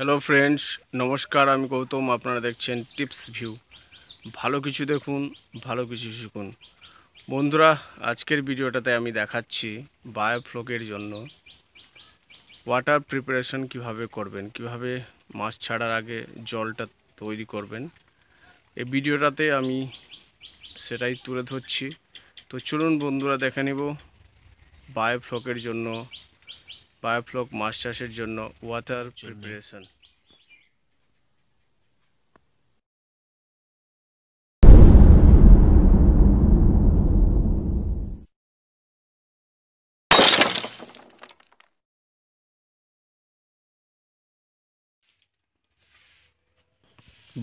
Hello friends নমস্কার আমি গৌতম আপনারা দেখছেন টিপস ভিউ ভালো কিছু দেখুন ভালো কিছু শিখুন বন্ধুরা আজকের ভিডিওটাতে আমি দেখাচ্ছি বায়োফ্লকের জন্য ওয়াটার প্রিপারেশন কিভাবে করবেন কিভাবে মাছ ছাড়ার আগে জলটা তৈরি করবেন এই ভিডিওটাতে আমি সেটাই তুলে ধরছি তো চলুন বন্ধুরা দেখে নেব বায়োফ্লকের জন্য বায়োফ্লক মাছ চাষের জন্য ওয়াটার প্রিপারেশন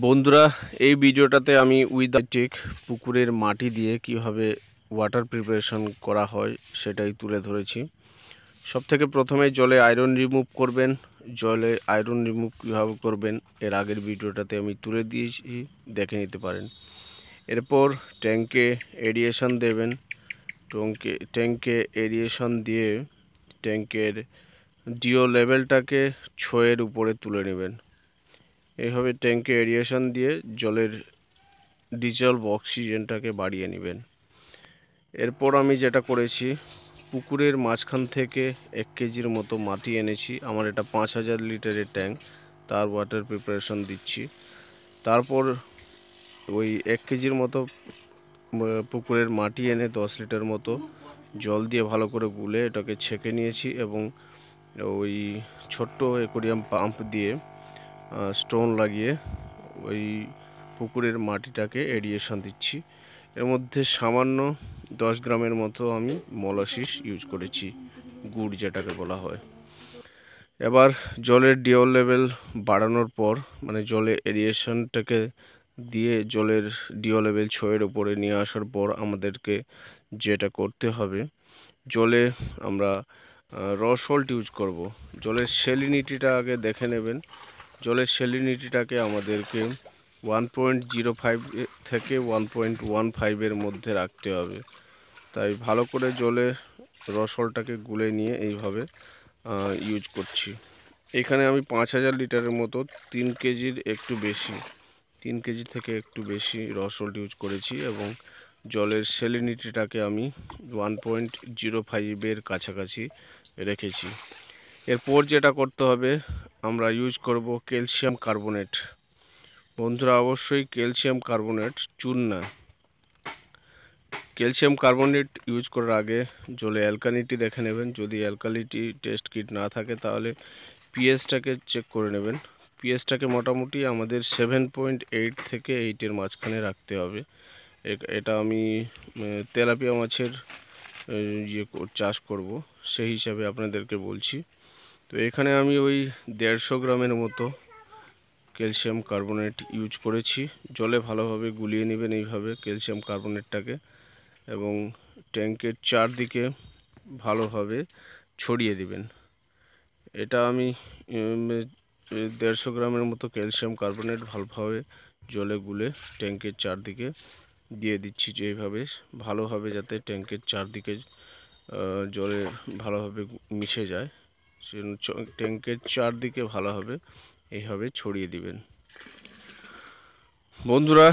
বন্ধুরা এই ভিডিওটাতে আমি উইদাটিক পুকুরের মাটি দিয়ে কিভাবে ওয়াটার প্রিপারেশন করা হয় সেটাই তুলে ধরেছি সব থেকে প্রথমে জলে আয়রন রিমুভ করবেন জলে আয়রন রিমুভ কীভাবে করবেন এর আগের ভিডিওটাতে আমি তুলে দিয়েছি দেখে নিতে পারেন এরপর ট্যাঙ্কে এরিয়েশান দেবেন ট্যাঙ্কে ট্যাঙ্কে এরিয়েশান দিয়ে ট্যাঙ্কের ডিও লেভেলটাকে ছয়ের উপরে তুলে নেবেন এইভাবে ট্যাঙ্কে এরিয়েশান দিয়ে জলের ডিজলভ অক্সিজেনটাকে বাড়িয়ে নেবেন এরপর আমি যেটা করেছি পুকুরের মাঝখান থেকে এক কেজির মতো মাটি এনেছি আমার এটা পাঁচ হাজার লিটারের ট্যাঙ্ক তার ওয়াটার প্রিপারেশন দিচ্ছি তারপর ওই এক কেজির মতো পুকুরের মাটি এনে দশ লিটার মতো জল দিয়ে ভালো করে গুলে এটাকে ছেঁকে নিয়েছি এবং ওই ছোট্ট অ্যাকোরিয়াম পাম্প দিয়ে স্টোন লাগিয়ে ওই পুকুরের মাটিটাকে এরিয়েশন দিচ্ছি এর মধ্যে সামান্য দশ গ্রামের মতো আমি মলাশিস ইউজ করেছি গুড় যেটাকে বলা হয় এবার জলের ডিওর লেভেল বাড়ানোর পর মানে জলে এরিয়েশনটাকে দিয়ে জলের ডিও লেভেল ছয়ের ওপরে নিয়ে আসার পর আমাদেরকে যেটা করতে হবে জলে আমরা র ইউজ করব। জলের সেলিনিটিটা আগে দেখে নেবেন জলের সেলিনিটিটাকে আমাদেরকে ওয়ান পয়েন্ট জিরো ফাইভ থেকে ওয়ান পয়েন্ট ওয়ান ফাইভের মধ্যে রাখতে হবে তাই ভালো করে জলে রসলটাকে গুলে নিয়ে এইভাবে ইউজ করছি এখানে আমি পাঁচ হাজার লিটারের মতো তিন কেজির একটু বেশি তিন কেজি থেকে একটু বেশি রসল ইউজ করেছি এবং জলের সেলিনিটিটাকে আমি ওয়ান পয়েন্ট জিরো ফাইভের কাছাকাছি রেখেছি এরপর যেটা করতে হবে আমরা ইউজ করব ক্যালসিয়াম কার্বোনেট বন্ধুরা অবশ্যই ক্যালসিয়াম কার্বোনেট চুন না ক্যালসিয়াম কার্বোনেট ইউজ করার আগে জলে অ্যালকালিটি দেখে নেবেন যদি অ্যালকালিটি টেস্ট কিট না থাকে তাহলে পিএসটাকে চেক করে নেবেন পিএসটাকে মোটামুটি আমাদের সেভেন পয়েন্ট এইট থেকে এইটের মাঝখানে রাখতে হবে এটা আমি তেলাপিয়া মাছের ইয়ে চাষ করব সেই হিসাবে আপনাদেরকে বলছি তো এখানে আমি ওই দেড়শো গ্রামের মতো ক্যালসিয়াম কার্বনেট ইউজ করেছি জলে ভালোভাবে গুলিয়ে নেবেন এইভাবে ক্যালসিয়াম কার্বনেটটাকে এবং ট্যাঙ্কের চারদিকে ভালোভাবে ছড়িয়ে দিবেন এটা আমি দেড়শো গ্রামের মতো ক্যালসিয়াম কার্বনেট ভালোভাবে জলে গুলে ট্যাঙ্কের চারদিকে দিয়ে দিচ্ছি যে এইভাবে ভালোভাবে যাতে ট্যাঙ্কের চারদিকে জলে ভালোভাবে মিশে যায় সে ট্যাঙ্কের চারদিকে ভালোভাবে এইভাবে ছড়িয়ে দিবেন বন্ধুরা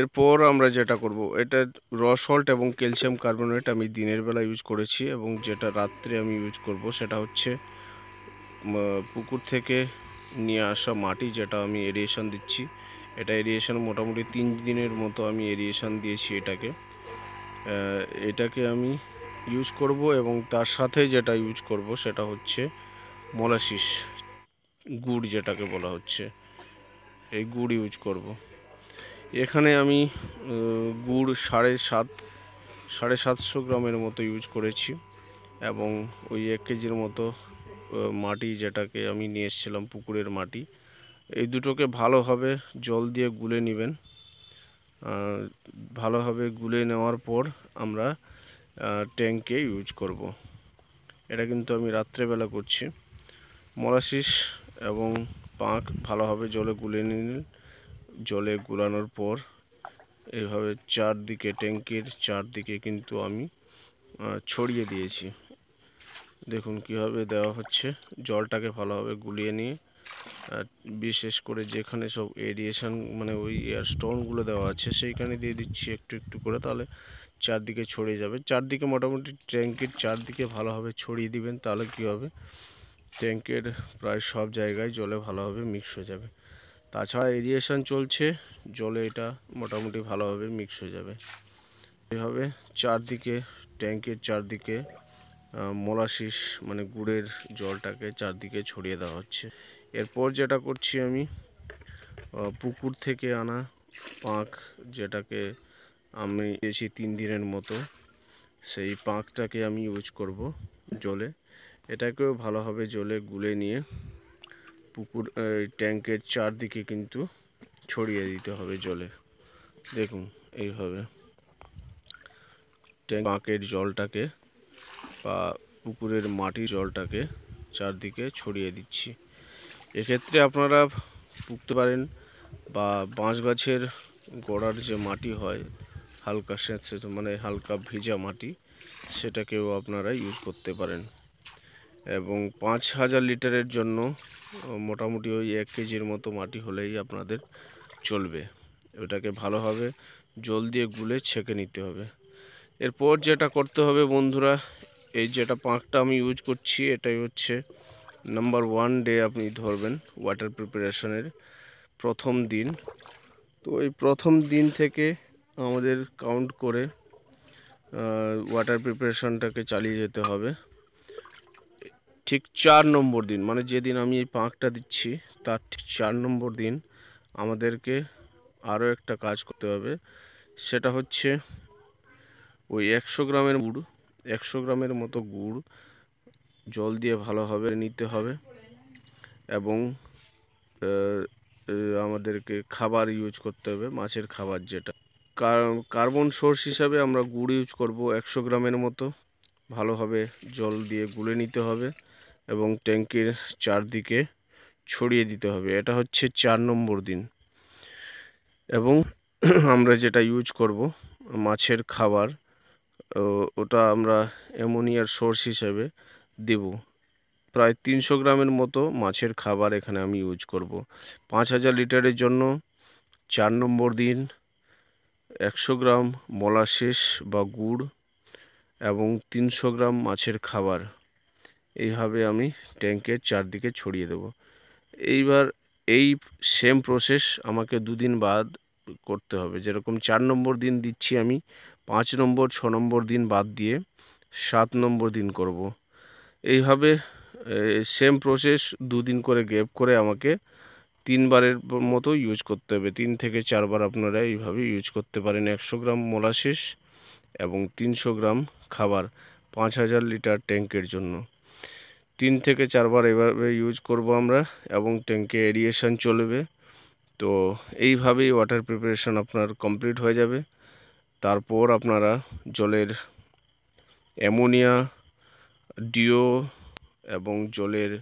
এরপর আমরা যেটা করব এটা র সল্ট এবং ক্যালসিয়াম কার্বনেট আমি দিনের বেলা ইউজ করেছি এবং যেটা রাত্রে আমি ইউজ করব সেটা হচ্ছে পুকুর থেকে নিয়ে আসা মাটি যেটা আমি এরিয়েশন দিচ্ছি এটা এরিয়েশন মোটামুটি তিন দিনের মতো আমি এরিয়েশন দিয়েছি এটাকে এটাকে আমি ইউজ করব এবং তার সাথে যেটা ইউজ করব সেটা হচ্ছে মলাশিস গুড় যেটাকে বলা হচ্ছে এই গুড় ইউজ করব। এখানে আমি গুড় সাড়ে সাত সাড়ে সাতশো গ্রামের মতো ইউজ করেছি এবং ওই এক কেজির মতো মাটি যেটাকে আমি নিয়ে এসেছিলাম পুকুরের মাটি এই দুটোকে ভালোভাবে জল দিয়ে গুলে নেবেন ভালোভাবে গুলে নেওয়ার পর আমরা ট্যাঙ্কে ইউজ করব। এটা কিন্তু আমি রাত্রেবেলা করছি মলাশিস এবং পাঁক ভালোভাবে জলে গুলে নিন জলে গুলানোর পর এইভাবে চারদিকে ট্যাঙ্কির চারদিকে কিন্তু আমি ছড়িয়ে দিয়েছি দেখুন কিভাবে দেওয়া হচ্ছে জলটাকে ভালোভাবে গুলিয়ে নিয়ে বিশেষ করে যেখানে সব এরিয়েশান মানে ওই এয়ার স্টোনগুলো দেওয়া আছে সেইখানে দিয়ে দিচ্ছি একটু একটু করে তাহলে চারদিকে ছড়িয়ে যাবে চারদিকে মোটামুটি ট্যাঙ্কির চারদিকে ভালোভাবে ছড়িয়ে দিবেন তাহলে কী হবে ট্যাঙ্কের প্রায় সব জায়গায় জলে ভালোভাবে মিক্স হয়ে যাবে তাছাড়া এরিয়েশন চলছে জলে এটা মোটামুটি ভালোভাবে মিক্স হয়ে যাবে এভাবে চারদিকে ট্যাঙ্কের চারদিকে মোলাশিস মানে গুড়ের জলটাকে চারদিকে ছড়িয়ে দেওয়া হচ্ছে এরপর যেটা করছি আমি পুকুর থেকে আনা পাঁক যেটাকে আমি এসি তিন দিনের মতো সেই পাঁকটাকে আমি ইউজ করব জলে এটাকেও ভালোভাবে জলে গুলে নিয়ে পুকুর ট্যাঙ্কের চারদিকে কিন্তু ছড়িয়ে দিতে হবে জলে দেখুন এইভাবে ট্যাঙ্ক বাঁকের জলটাকে বা পুকুরের মাটির জলটাকে চারদিকে ছড়িয়ে দিচ্ছি এক্ষেত্রে আপনারা পুকতে পারেন বা বাঁশ গাছের গোড়ার যে মাটি হয় হালকা সেঁচ মানে হালকা ভিজা মাটি সেটাকেও আপনারা ইউজ করতে পারেন এবং পাঁচ হাজার লিটারের জন্য মোটামুটি ওই এক কেজির মতো মাটি হলেই আপনাদের চলবে ওটাকে ভালোভাবে জল দিয়ে গুলে ছেঁকে নিতে হবে এরপর যেটা করতে হবে বন্ধুরা এই যেটা পাঁকটা আমি ইউজ করছি এটাই হচ্ছে নাম্বার ওয়ান ডে আপনি ধরবেন ওয়াটার প্রিপারেশনের প্রথম দিন তো এই প্রথম দিন থেকে আমাদের কাউন্ট করে ওয়াটার প্রিপারেশনটাকে চালিয়ে যেতে হবে ঠিক চার নম্বর দিন মানে যেদিন আমি এই পাঁকটা দিচ্ছি তার ঠিক চার নম্বর দিন আমাদেরকে আরও একটা কাজ করতে হবে সেটা হচ্ছে ওই একশো গ্রামের গুড় একশো গ্রামের মতো গুড় জল দিয়ে ভালোভাবে নিতে হবে এবং আমাদেরকে খাবার ইউজ করতে হবে মাছের খাবার যেটা কার্বন সোর্স হিসাবে আমরা গুড় ইউজ করব একশো গ্রামের মতো ভালোভাবে জল দিয়ে গুলে নিতে হবে এবং ট্যাঙ্কের চারদিকে ছড়িয়ে দিতে হবে এটা হচ্ছে চার নম্বর দিন এবং আমরা যেটা ইউজ করব মাছের খাবার ওটা আমরা অ্যামোনিয়ার সোর্স হিসেবে দেব প্রায় তিনশো গ্রামের মতো মাছের খাবার এখানে আমি ইউজ করব পাঁচ হাজার লিটারের জন্য চার নম্বর দিন একশো গ্রাম মলাশেষ বা গুড় এবং তিনশো গ্রাম মাছের খাবার এইভাবে আমি ট্যাঙ্কের চারদিকে ছড়িয়ে দেব এইবার এই সেম প্রসেস আমাকে দুদিন বাদ করতে হবে যেরকম চার নম্বর দিন দিচ্ছি আমি পাঁচ নম্বর ছ নম্বর দিন বাদ দিয়ে সাত নম্বর দিন করব। এইভাবে সেম প্রসেস দুদিন করে গ্যাপ করে আমাকে তিনবারের মতো ইউজ করতে হবে তিন থেকে চারবার আপনারা এইভাবে ইউজ করতে পারেন একশো গ্রাম মোলাশেষ এবং তিনশো গ্রাম খাবার পাঁচ হাজার লিটার ট্যাঙ্কের জন্য তিন থেকে চারবার এভাবে ইউজ করব আমরা এবং ট্যাঙ্কে এরিয়েশন চলবে তো এইভাবেই ওয়াটার প্রিপারেশন আপনার কমপ্লিট হয়ে যাবে তারপর আপনারা জলের অ্যামোনিয়া ডিও এবং জলের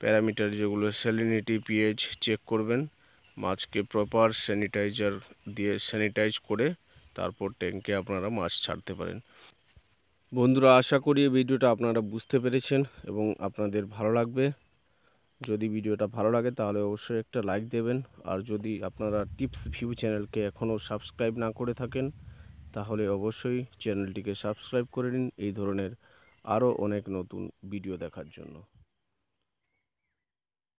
প্যারামিটার যেগুলো স্যালিনিটি পিএইচ চেক করবেন মাছকে প্রপার স্যানিটাইজার দিয়ে স্যানিটাইজ করে তারপর ট্যাঙ্কে আপনারা মাছ ছাড়তে পারেন বন্ধুরা আশা করি ভিডিওটা আপনারা বুঝতে পেরেছেন এবং আপনাদের ভালো লাগবে যদি ভিডিওটা ভালো লাগে তাহলে অবশ্যই একটা লাইক দেবেন আর যদি আপনারা টিপস ভিউ চ্যানেলকে এখনও সাবস্ক্রাইব না করে থাকেন তাহলে অবশ্যই চ্যানেলটিকে সাবস্ক্রাইব করে নিন এই ধরনের আরও অনেক নতুন ভিডিও দেখার জন্য